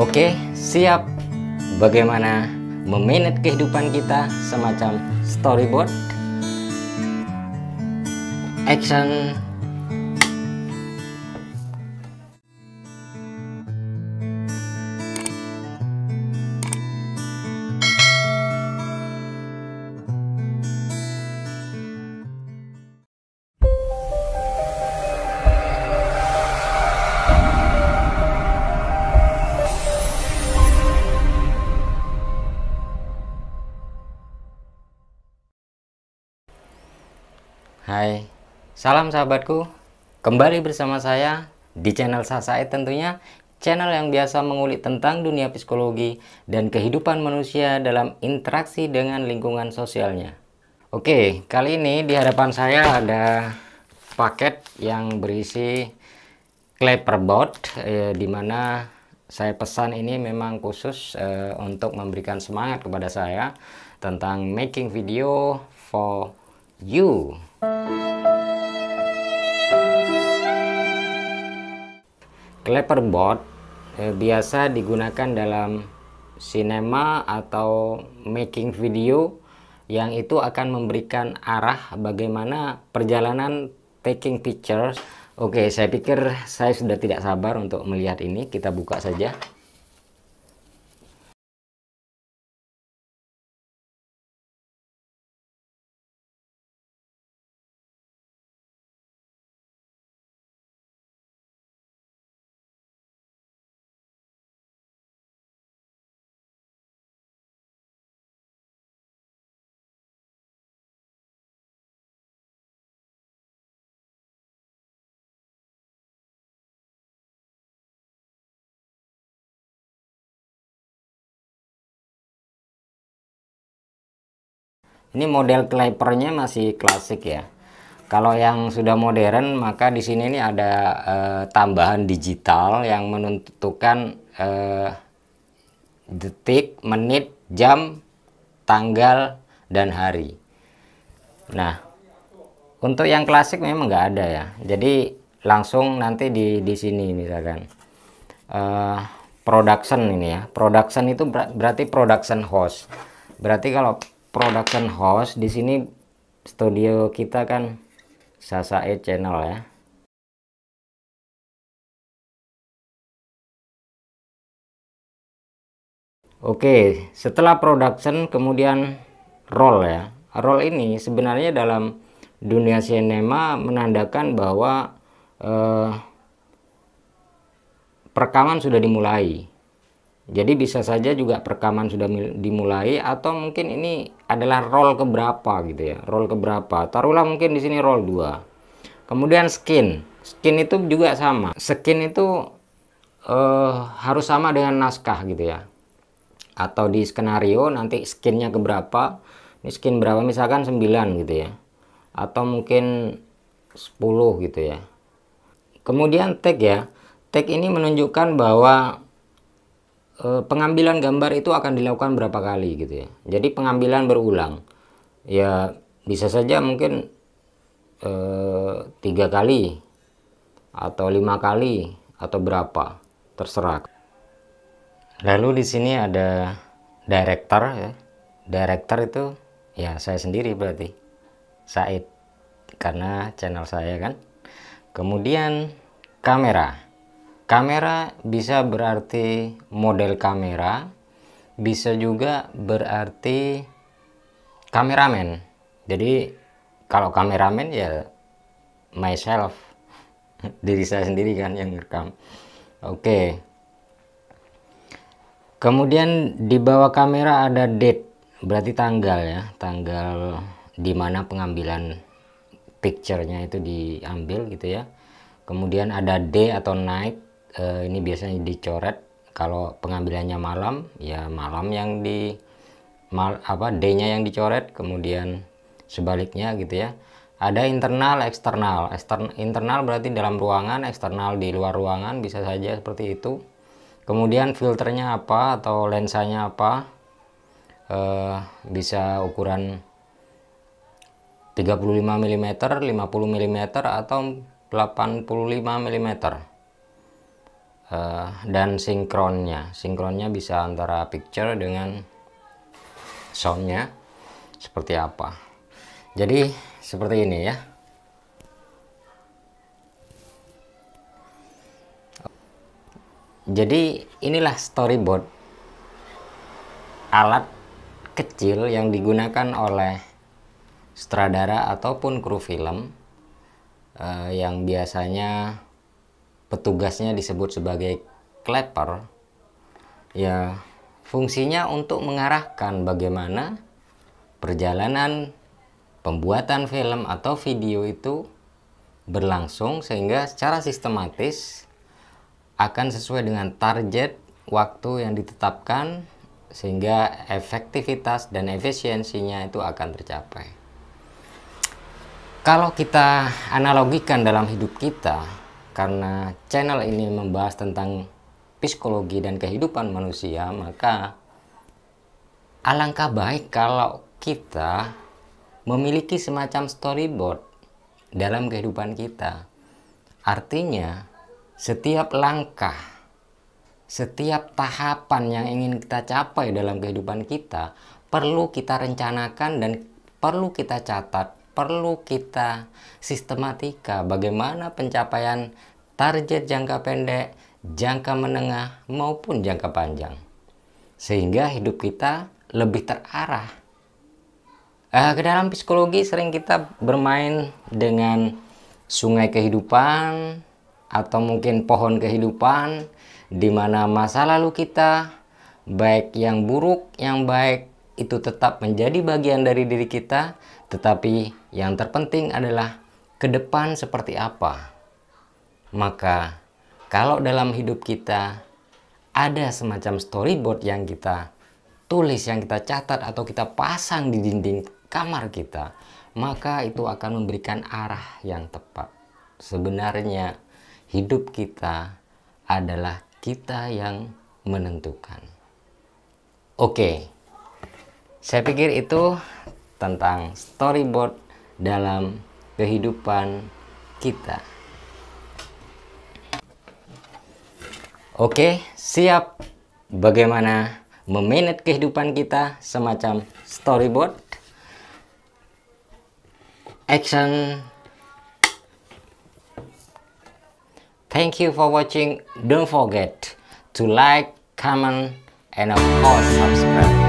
Oke, siap. Bagaimana memanage kehidupan kita semacam storyboard? Action Hai, salam sahabatku. Kembali bersama saya di channel Sasae tentunya, channel yang biasa mengulik tentang dunia psikologi dan kehidupan manusia dalam interaksi dengan lingkungan sosialnya. Oke, kali ini di hadapan saya ada paket yang berisi clay eh, di mana saya pesan ini memang khusus eh, untuk memberikan semangat kepada saya tentang making video for you Clapperboard eh, biasa digunakan dalam cinema atau making video yang itu akan memberikan arah bagaimana perjalanan taking pictures. Oke, saya pikir saya sudah tidak sabar untuk melihat ini. Kita buka saja. Ini model klepernya masih klasik ya. Kalau yang sudah modern maka di sini ini ada eh, tambahan digital yang menentukan eh, detik, menit, jam, tanggal dan hari. Nah, untuk yang klasik memang nggak ada ya. Jadi langsung nanti di di sini misalkan uh, production ini ya. Production itu berarti production host. Berarti kalau production house di sini studio kita kan Sasae channel ya Oke setelah production kemudian roll ya roll ini sebenarnya dalam dunia sinema menandakan bahwa eh, perekaman sudah dimulai jadi bisa saja juga perekaman sudah dimulai atau mungkin ini adalah roll keberapa gitu ya. Roll keberapa. Taruhlah mungkin di sini roll 2. Kemudian skin. Skin itu juga sama. Skin itu eh, harus sama dengan naskah gitu ya. Atau di skenario nanti skinnya keberapa. Ini skin berapa misalkan 9 gitu ya. Atau mungkin 10 gitu ya. Kemudian tag ya. Tag ini menunjukkan bahwa Eh, pengambilan gambar itu akan dilakukan berapa kali gitu ya. Jadi pengambilan berulang. Ya bisa saja mungkin eh, tiga kali atau lima kali atau berapa terserah. Lalu di sini ada director ya. Director itu ya saya sendiri berarti. Said karena channel saya kan. Kemudian kamera. Kamera bisa berarti model kamera, bisa juga berarti kameramen. Jadi kalau kameramen ya myself, diri saya sendiri kan yang rekam. Oke. Kemudian di bawah kamera ada date, berarti tanggal ya, tanggal di mana pengambilan picture-nya itu diambil gitu ya. Kemudian ada day atau night uh, ini biasanya dicoret kalau pengambilannya malam ya malam yang di mal, apa D-nya yang dicoret kemudian sebaliknya gitu ya ada internal eksternal Ekstern, internal berarti dalam ruangan eksternal di luar ruangan bisa saja seperti itu kemudian filternya apa atau lensanya apa eh, bisa ukuran 35 mm 50 mm atau 85 mm uh, dan sinkronnya sinkronnya bisa antara picture dengan soundnya seperti apa jadi seperti ini ya jadi inilah storyboard alat kecil yang digunakan oleh sutradara ataupun kru film eh, yang biasanya petugasnya disebut sebagai clapper ya fungsinya untuk mengarahkan bagaimana perjalanan pembuatan film atau video itu berlangsung sehingga secara sistematis akan sesuai dengan target waktu yang ditetapkan sehingga efektivitas dan efisiensinya itu akan tercapai. Kalau kita analogikan dalam hidup kita, karena channel ini membahas tentang psikologi dan kehidupan manusia, maka alangkah baik kalau kita memiliki semacam storyboard dalam kehidupan kita. Artinya, setiap langkah, setiap tahapan yang ingin kita capai dalam kehidupan kita perlu kita rencanakan dan perlu kita catat perlu kita sistematika bagaimana pencapaian target jangka pendek, jangka menengah, maupun jangka panjang. Sehingga hidup kita lebih terarah. Uh, ke dalam psikologi sering kita bermain dengan sungai kehidupan atau mungkin pohon kehidupan di mana masa lalu kita baik yang buruk, yang baik itu tetap menjadi bagian dari diri kita, tetapi yang terpenting adalah ke depan seperti apa. Maka, kalau dalam hidup kita ada semacam storyboard yang kita tulis, yang kita catat, atau kita pasang di dinding kamar kita, maka itu akan memberikan arah yang tepat. Sebenarnya, hidup kita adalah kita yang menentukan. Oke. Okay. Saya pikir itu tentang storyboard dalam kehidupan kita. Oke, siap. Bagaimana memanage kehidupan kita semacam storyboard? Action. Thank you for watching. Don't forget to like, comment, and of course subscribe.